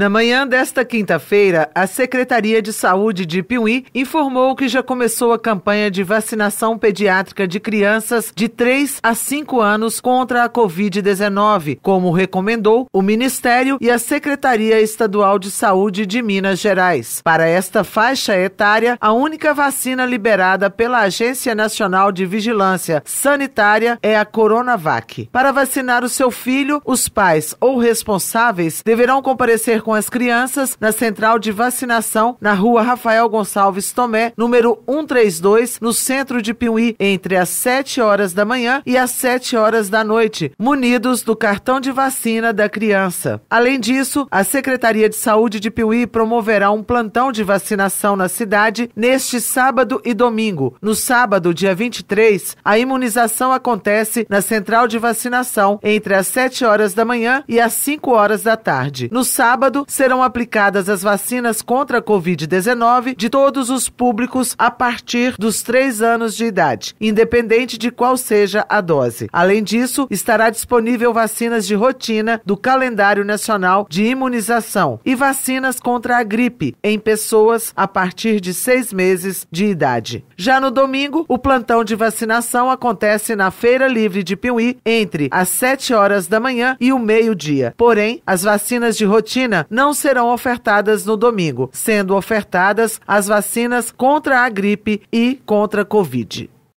Na manhã desta quinta-feira, a Secretaria de Saúde de Piuí informou que já começou a campanha de vacinação pediátrica de crianças de 3 a 5 anos contra a Covid-19, como recomendou o Ministério e a Secretaria Estadual de Saúde de Minas Gerais. Para esta faixa etária, a única vacina liberada pela Agência Nacional de Vigilância Sanitária é a Coronavac. Para vacinar o seu filho, os pais ou responsáveis deverão comparecer com com as crianças na central de vacinação na rua Rafael Gonçalves Tomé, número 132, no centro de Piuí, entre as 7 horas da manhã e as 7 horas da noite, munidos do cartão de vacina da criança. Além disso, a Secretaria de Saúde de Piuí promoverá um plantão de vacinação na cidade neste sábado e domingo. No sábado, dia 23, a imunização acontece na central de vacinação entre as 7 horas da manhã e as 5 horas da tarde. No sábado, sábado, serão aplicadas as vacinas contra a Covid-19 de todos os públicos a partir dos três anos de idade, independente de qual seja a dose. Além disso, estará disponível vacinas de rotina do calendário nacional de imunização e vacinas contra a gripe em pessoas a partir de seis meses de idade. Já no domingo, o plantão de vacinação acontece na Feira Livre de Piuí entre as 7 horas da manhã e o meio-dia. Porém, as vacinas de rotina não serão ofertadas no domingo, sendo ofertadas as vacinas contra a gripe e contra a Covid.